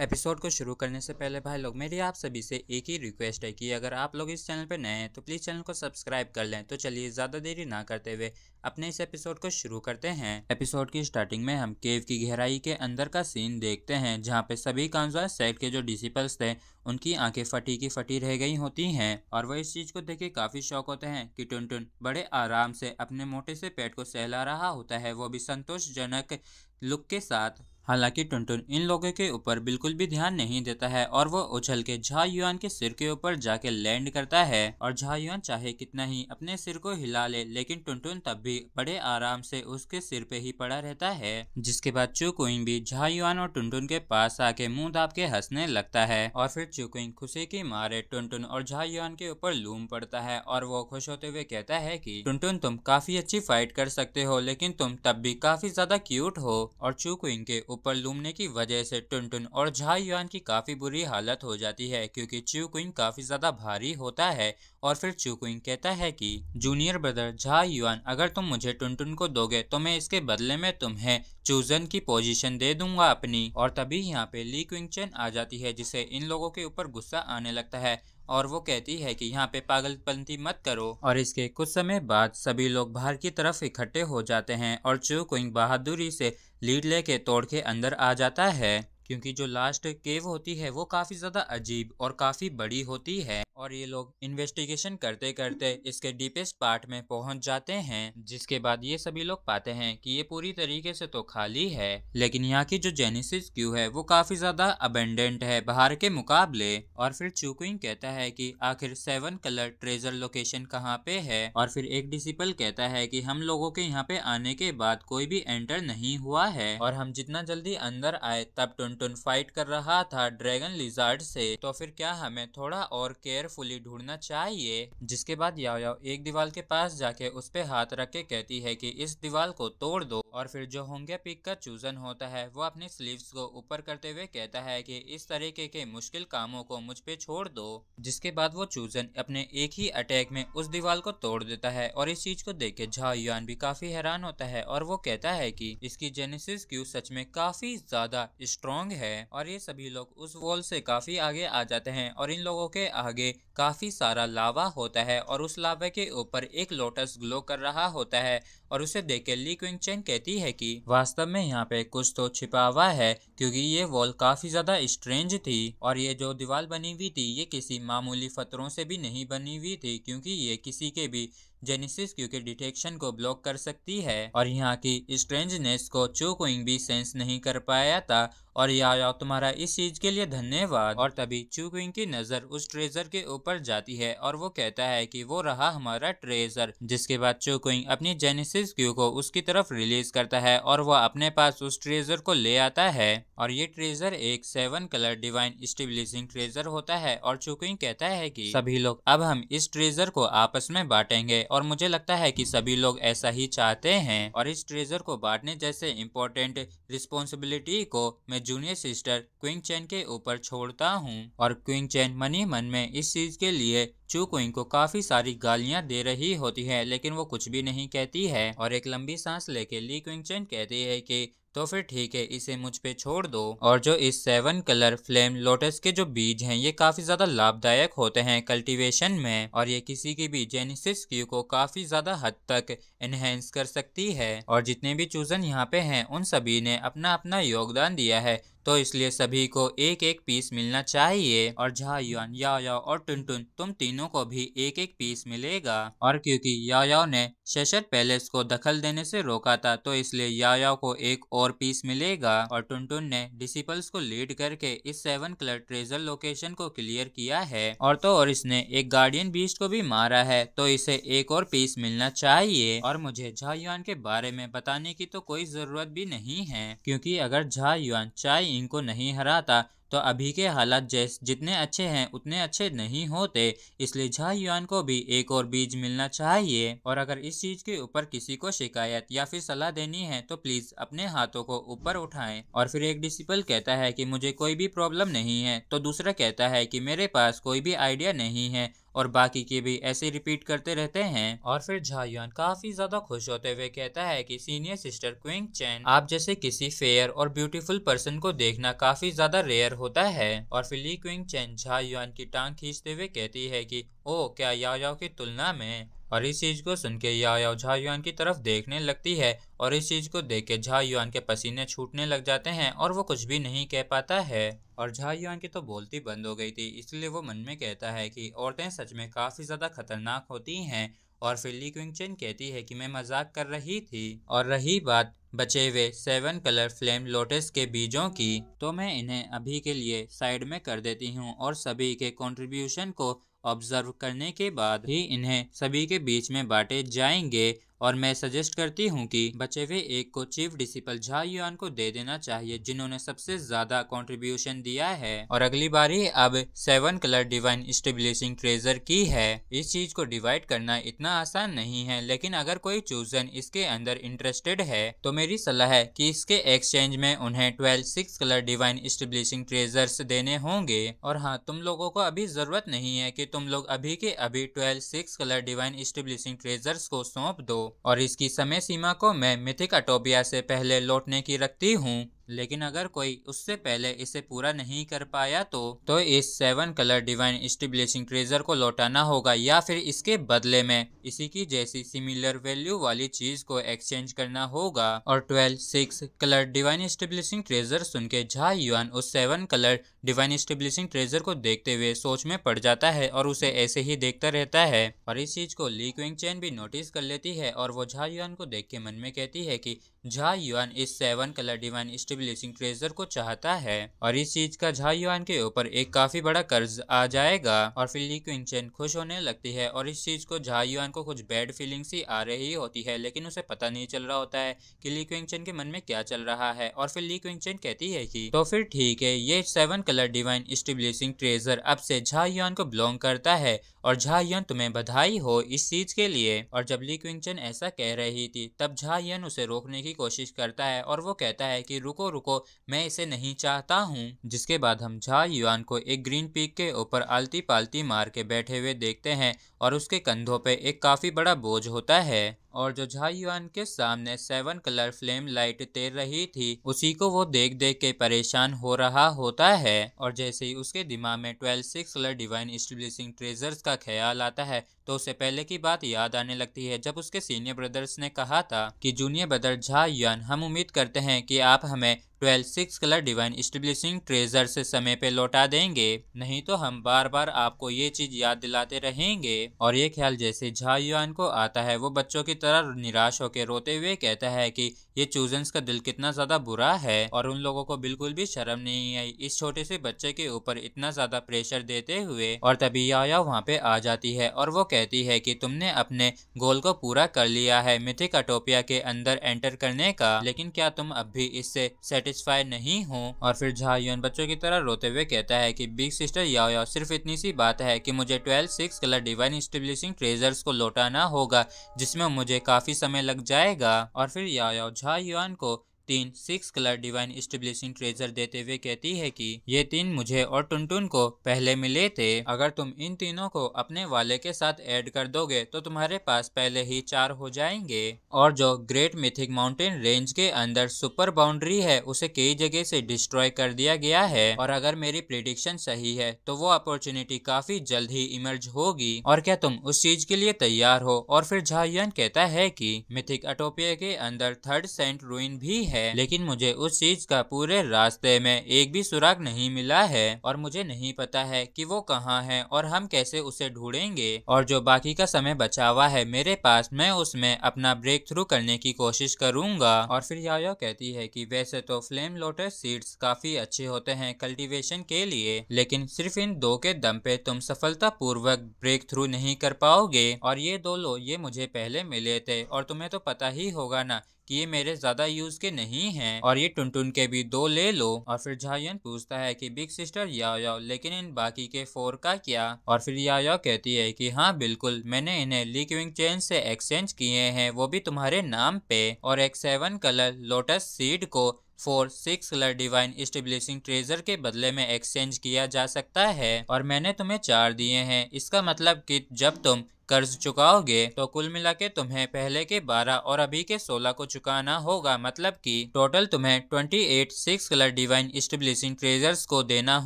episode को शुरू करने से पहले भाई लोग मेरी आप सभी से एक ही रिक्वेस्ट है कि अगर आप लोग इस चैनल पर नए हैं तो प्लीज़ चैनल को सब्सक्राइब कर लें तो चलिए ज़्यादा देरी ना करते हुए अपने इस एपिसोड को शुरू करते हैं एपिसोड की स्टार्टिंग में हम केव की गहराई के अंदर का सीन देखते हैं जहाँ पे सभी कांजवा सेट के जो डिसिपल्स थे उनकी आंखें फटी की फटी रह गई होती हैं और वह इस चीज़ को देख के काफ़ी शौक होते हैं कि टुन टुन बड़े आराम से अपने मोटे से पेट को सहला रहा होता है वो भी संतोषजनक लुक के साथ हालांकि टुनटुन इन लोगों के ऊपर बिल्कुल भी ध्यान नहीं देता है और वो उछल के झा युआन के सिर के ऊपर जाके लैंड करता है और झा युआन चाहे कितना ही अपने सिर को हिला ले लेकिन टुनटुन तब भी बड़े आराम से उसके सिर पे ही पड़ा रहता है जिसके बाद चुकुइंग भी झा युआन और टुनटुन के पास आके मुंह दाप के हंसने लगता है और फिर चुकुइंग खुशी की मारे टुनटुन और झा युआन के ऊपर लूम पड़ता है और वो खुश होते हुए कहता है की टुनटुन तुम काफी अच्छी फाइट कर सकते हो लेकिन तुम तब भी काफी ज्यादा क्यूट हो और चुकुइंग के ऊपर लूमने की वजह से टुनटुन और झाई युआन की काफ़ी बुरी हालत हो जाती है क्योंकि चूकुइंग काफ़ी ज़्यादा भारी होता है और फिर चूकुइंग कहता है कि जूनियर ब्रदर झाई युआन अगर तुम मुझे टुनटुन को दोगे तो मैं इसके बदले में तुम्हें चूजन की पोजीशन दे दूंगा अपनी और तभी यहाँ पे ली चेन आ जाती है जिसे इन लोगों के ऊपर गुस्सा आने लगता है और वो कहती है कि यहाँ पे पागलपंती मत करो और इसके कुछ समय बाद सभी लोग बाहर की तरफ इकट्ठे हो जाते हैं और चू कुंग बहादुरी से लीड लेके तोड़ के अंदर आ जाता है क्योंकि जो लास्ट केव होती है वो काफ़ी ज़्यादा अजीब और काफ़ी बड़ी होती है और ये लोग इन्वेस्टिगेशन करते करते इसके डीपेस्ट पार्ट में पहुंच जाते हैं जिसके बाद ये सभी लोग पाते हैं कि ये पूरी तरीके से तो खाली है लेकिन यहाँ की जो जेनेसिस क्यू है वो काफ़ी ज़्यादा अबेंडेंट है बाहर के मुकाबले और फिर चुकुइंग कहता है कि आखिर सेवन कलर ट्रेजर लोकेशन कहाँ पे है और फिर एक डिसिपल कहता है की हम लोगों के यहाँ पे आने के बाद कोई भी एंटर नहीं हुआ है और हम जितना जल्दी अंदर आए तब ट्वेंटी एंटोन फाइट कर रहा था ड्रैगन लिजार्ड से तो फिर क्या हमें थोड़ा और केयरफुली ढूंढना चाहिए जिसके बाद याओ याओ एक दीवार के पास जाके उस पे हाथ रख के कहती है कि इस दीवार को तोड़ दो और फिर जो होंगे पिक का चूजन होता है वो अपने स्लीव्स को ऊपर करते हुए कहता है कि इस तरीके के मुश्किल कामों को मुझ पे छोड़ दो जिसके बाद वो चूजन अपने एक ही अटैक में उस दीवार को तोड़ देता है और इस चीज को देख के झा युआन भी काफी हैरान होता है और वो कहता है कि इसकी जेनेसिस क्यू सच में काफी ज्यादा स्ट्रॉन्ग स्ट्रांग है और ये सभी लोग उस वॉल से काफी आगे आ जाते हैं और इन लोगों के आगे काफी सारा लावा होता है और उस लावा के ऊपर एक लोटस ग्लो कर रहा होता है और उसे देख के ली क्विंग चेंग कहती है कि वास्तव में यहाँ पे कुछ तो छिपा हुआ है क्योंकि ये वॉल काफी ज्यादा स्ट्रेंज थी और ये जो दीवार बनी हुई थी ये किसी मामूली फतरों से भी नहीं बनी हुई थी क्योंकि ये किसी के भी जेनेसिस क्योंकि डिटेक्शन को ब्लॉक कर सकती है और यहाँ की स्ट्रेंजनेस को चो भी सेंस नहीं कर पाया था और याओ तुम्हारा इस चीज के लिए धन्यवाद और तभी चूक्विंग की नजर उस ट्रेजर के ऊपर जाती है और वो कहता है कि वो रहा हमारा ट्रेजर जिसके बाद चूक्विंग अपनी जेनेसिस क्यू को उसकी तरफ रिलीज करता है और वो अपने पास उस ट्रेजर को ले आता है और ये ट्रेजर एक seven colour divine stabilising treasure होता है और चूक्विंग कहता है की सभी लोग अब हम इस ट्रेजर को आपस में बांटेंगे और मुझे लगता है कि सभी लोग ऐसा ही चाहते हैं और इस ट्रेजर को बांटने जैसे इम्पोर्टेंट रिस्पॉन्सिबिलिटी को मैं जूनियर सिस्टर क्विंग चैन के ऊपर छोड़ता हूँ और क्विंग चैन मनी मन में इस चीज के लिए चू क्विंग को काफी सारी गालियां दे रही होती है लेकिन वो कुछ भी नहीं कहती है और एक लंबी सांस लेके ली क्विंग चैन कहती है की तो फिर ठीक है इसे मुझ पे छोड़ दो और जो इस सेवन कलर फ्लेम लोटस के जो बीज हैं ये काफी ज्यादा लाभदायक होते हैं कल्टीवेशन में और ये किसी की भी जेनेसिस क्यू को काफी ज्यादा हद तक एनहेंस कर सकती है और जितने भी चूजन यहाँ पे हैं उन सभी ने अपना अपना योगदान दिया है तो इसलिए सभी को एक एक पीस मिलना चाहिए और जहाँ युआन याओ और टुनटुन तुम तीनों को भी एक एक पीस मिलेगा और क्योंकि याओ ने शेषट पैलेस को दखल देने से रोका था तो इसलिए याओ को एक और पीस मिलेगा और टुनटुन ने डिसिपल्स को लीड करके इस सेवन कलर ट्रेजर लोकेशन को क्लियर किया है और तो और इसने एक गार्डियन बीस्ट को भी मारा है तो इसे एक और पीस मिलना चाहिए और मुझे झा युआन के बारे में बताने की तो कोई जरूरत भी नहीं है क्योंकि अगर झा युआन चाय इनको को नहीं हराता तो अभी के हालात जैस जितने अच्छे हैं उतने अच्छे नहीं होते इसलिए झा युआन को भी एक और बीज मिलना चाहिए और अगर इस चीज के ऊपर किसी को शिकायत या फिर सलाह देनी है तो प्लीज अपने हाथों को ऊपर उठाएं और फिर एक डिसिपल कहता है कि मुझे कोई भी प्रॉब्लम नहीं है तो दूसरा कहता है कि मेरे पास कोई भी आइडिया नहीं है और बाकी के भी ऐसे रिपीट करते रहते हैं और फिर झायुआन काफी ज्यादा खुश होते हुए कहता है कि सीनियर सिस्टर क्विंग चैन आप जैसे किसी फेयर और ब्यूटीफुल पर्सन को देखना काफी ज्यादा रेयर होता है और फिर Li Qing Chen Zha Yuan की टांग खींचते हुए कहती है कि ओ क्या याओ याओ की तुलना में और इस चीज़ को सुन के याओ झा युआन की तरफ देखने लगती है और इस चीज़ को देख के झा युआन के पसीने छूटने लग जाते हैं और वो कुछ भी नहीं कह पाता है और झा युआन की तो बोलती बंद हो गई थी इसलिए वो मन में कहता है कि औरतें सच में काफ़ी ज़्यादा खतरनाक होती हैं और फिर ली क्विंगचेन कहती है कि मैं मजाक कर रही थी और रही बात बचे हुए सेवन कलर फ्लेम लोटस के बीजों की तो मैं इन्हें अभी के लिए साइड में कर देती हूँ और सभी के कंट्रीब्यूशन को ऑब्जर्व करने के बाद ही इन्हें सभी के बीच में बांटे जाएंगे और मैं सजेस्ट करती हूँ कि बचे हुए एक को चीफ डिसिपल झा युआन को दे देना चाहिए जिन्होंने सबसे ज्यादा कंट्रीब्यूशन दिया है और अगली बारी अब seven colour divine stabilising treasure की है इस चीज को डिवाइड करना इतना आसान नहीं है लेकिन अगर कोई चूजन इसके अंदर इंटरेस्टेड है तो मेरी सलाह है की इसके एक्सचेंज में उन्हें twelve six colour divine stabilising treasure देने होंगे और हाँ तुम लोगो को अभी जरूरत नहीं है की तुम लोग अभी के अभी twelve six colour divine stabilising treasure को सौंप दो और इसकी समय सीमा को मैं मिथिक अटोबिया से पहले लौटने की रखती हूँ लेकिन अगर कोई उससे पहले इसे पूरा नहीं कर पाया तो तो इस seven colour divine stabilising treasure को लौटाना होगा या फिर इसके बदले में इसी की जैसी सिमिलर वैल्यू वाली चीज को एक्सचेंज करना होगा और twelve six colour divine stabilising treasure सुन के झा युआन उस seven colour divine stabilising treasure को देखते हुए सोच में पड़ जाता है और उसे ऐसे ही देखता रहता है और इस चीज को लीक क्विंग चैन भी नोटिस कर लेती है और वो झा युआन को देख के मन में कहती है की झा युआन इस seven colour divine stabilising treasure को चाहता है और इस चीज का झा युआन के ऊपर एक काफी बड़ा कर्ज आ जाएगा और फिर ली क्विंचन खुश होने लगती है और इस चीज को झा युआन को कुछ बैड फीलिंग ही आ रही होती है लेकिन उसे पता नहीं चल रहा होता है कि ली क्विंचन के मन में क्या चल रहा है और फिर ली क्विंचन कहती है की तो फिर ठीक है ये seven colour divine stabilising treasure अब से झा युआन को बिलोंग करता है और झा यन तुम्हें बधाई हो इस चीज के लिए और जब ली क्विंगचन ऐसा कह रही थी तब झा यन उसे रोकने की कोशिश करता है और वो कहता है कि रुको रुको मैं इसे नहीं चाहता हूँ जिसके बाद हम झा युआन को एक ग्रीन पीक के ऊपर आलती पालती मार के बैठे हुए देखते हैं और उसके कंधों पे एक काफी बड़ा बोझ होता है और जो युआन के सामने सेवन कलर फ्लेम लाइट तैर रही थी उसी को वो देख देख के परेशान हो रहा होता है और जैसे ही उसके दिमाग में twelve six colour divine stabilising treasures का ख्याल आता है तो उसे पहले की बात याद आने लगती है जब उसके सीनियर ब्रदर्स ने कहा था कि जूनियर ब्रदर झा युआन हम उम्मीद करते हैं कि आप हमें twelve six colour divine stabilising treasure से समय पे लौटा देंगे नहीं तो हम बार बार आपको ये चीज याद दिलाते रहेंगे और ये ख्याल जैसे झा युआन को आता है वो बच्चों की तरह निराश होकर रोते हुए कहता है कि ये चूजन्स का दिल कितना ज्यादा बुरा है और उन लोगों को बिल्कुल भी शर्म नहीं आई इस छोटे से बच्चे के ऊपर इतना ज्यादा प्रेशर देते हुए और तभी याया वहाँ पे आ जाती है और वो कहती है कि तुमने अपने गोल को पूरा कर लिया है मिथिक अटोपिया के अंदर एंटर करने का लेकिन क्या तुम अब भी इससे सेटिस्फाई नहीं हूँ और फिर झायुन बच्चों की तरह रोते हुए कहता है कि बिग सिस्टर याओ याओ सिर्फ इतनी सी बात है कि मुझे twelve six colour divine stabilising treasures को लौटाना होगा जिसमें मुझे काफी समय लग जाएगा और फिर याओ याओ को तीन six colour divine stabilising treasure देते हुए कहती है कि ये तीन मुझे और टुनटुन को पहले मिले थे अगर तुम इन तीनों को अपने वाले के साथ ऐड कर दोगे तो तुम्हारे पास पहले ही चार हो जाएंगे और जो ग्रेट मिथिक माउंटेन रेंज के अंदर सुपर बाउंड्री है उसे कई जगह से डिस्ट्रॉय कर दिया गया है और अगर मेरी प्रिडिक्शन सही है तो वो अपॉर्चुनिटी काफी जल्द ही इमर्ज होगी और क्या तुम उस चीज के लिए तैयार हो और फिर झाइन कहता है की मिथिक अटोपिया के अंदर थर्ड सेंट रुइन भी है है लेकिन मुझे उस चीज का पूरे रास्ते में एक भी सुराग नहीं मिला है और मुझे नहीं पता है कि वो कहाँ है और हम कैसे उसे ढूंढेंगे और जो बाकी का समय बचा हुआ है मेरे पास मैं उसमें अपना ब्रेक थ्रू करने की कोशिश करूंगा और फिर यायो कहती है कि वैसे तो फ्लेम लोटस सीड्स काफी अच्छे होते हैं कल्टीवेशन के लिए लेकिन सिर्फ इन दो के दम पे तुम सफलता पूर्वक ब्रेक थ्रू नहीं कर पाओगे और ये दो लो ये मुझे पहले मिले थे और तुम्हें तो पता ही होगा ना कि ये मेरे ज्यादा यूज के नहीं हैं और ये टुन के भी दो ले लो और फिर झायन पूछता है कि बिग सिस्टर या लेकिन इन बाकी के फोर का क्या और फिर या कहती है कि हाँ बिल्कुल मैंने इन्हें लिक्विंग चेन से एक्सचेंज किए हैं वो भी तुम्हारे नाम पे और एक सेवन कलर लोटस सीड को four six colour divine stabilising treasure के बदले में एक्सचेंज किया जा सकता है और मैंने तुम्हें चार दिए हैं इसका मतलब कि जब तुम कर्ज चुकाओगे तो कुल मिला के तुम्हें पहले के बारह और अभी के सोलह को चुकाना होगा मतलब कि टोटल तुम्हें twenty eight six colour divine stabilising treasures को देना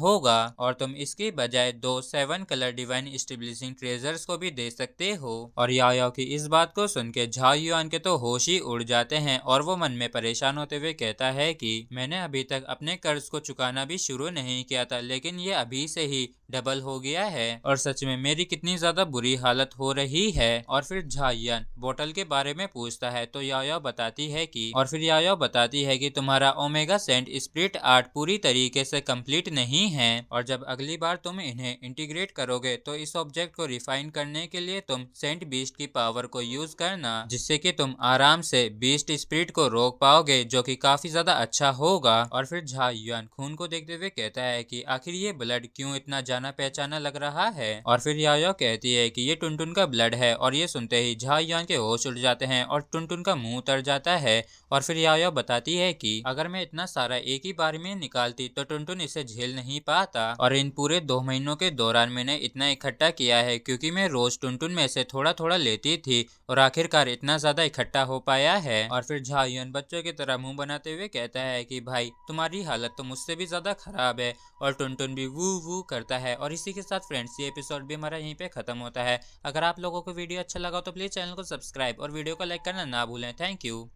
होगा और तुम इसके बजाय दो seven colour divine stabilising treasures को भी दे सकते हो और याओ की इस बात को सुन के झा युआन के तो होश ही उड़ जाते हैं और वो मन में परेशान होते हुए कहता है की मैंने अभी तक अपने कर्ज को चुकाना भी शुरू नहीं किया था लेकिन ये अभी से ही डबल हो गया है और सच में मेरी कितनी ज्यादा बुरी हालत हो रही है और फिर झायन बोतल के बारे में पूछता है तो यायो बताती है कि और फिर यायो बताती है कि तुम्हारा ओमेगा सेंट स्प्रिट आर्ट पूरी तरीके से कंप्लीट नहीं है और जब अगली बार तुम इन्हें इंटीग्रेट करोगे तो इस ऑब्जेक्ट को रिफाइन करने के लिए तुम सेंट बीस्ट की पावर को यूज करना जिससे की तुम आराम से बीस्ट स्प्रिट को रोक पाओगे जो की काफी ज्यादा अच्छा होगा और फिर झायन खून को देखते हुए कहता है की आखिर ये ब्लड क्यूँ इतना जान जाना पहचाना लग रहा है और फिर यायो कहती है कि ये टुनटुन का ब्लड है और ये सुनते ही झाइयान के होश उड़ जाते हैं और टुनटुन का मुंह उतर जाता है और फिर यायो बताती है कि अगर मैं इतना सारा एक ही बार में निकालती तो टुनटुन इसे झेल नहीं पाता और इन पूरे दो महीनों के दौरान मैंने इतना इकट्ठा किया है क्योंकि मैं रोज टुनटुन में से थोड़ा थोड़ा लेती थी और आखिरकार इतना ज्यादा इकट्ठा हो पाया है और फिर झाइयन बच्चों की तरह मुंह बनाते हुए कहता है कि भाई तुम्हारी हालत तो मुझसे भी ज्यादा खराब है और टुनटुन भी वू वू करता है है और इसी के साथ फ्रेंड्स ये एपिसोड भी हमारा यहीं पे खत्म होता है अगर आप लोगों को वीडियो अच्छा लगा तो प्लीज़ चैनल को सब्सक्राइब और वीडियो को लाइक करना ना भूलें थैंक यू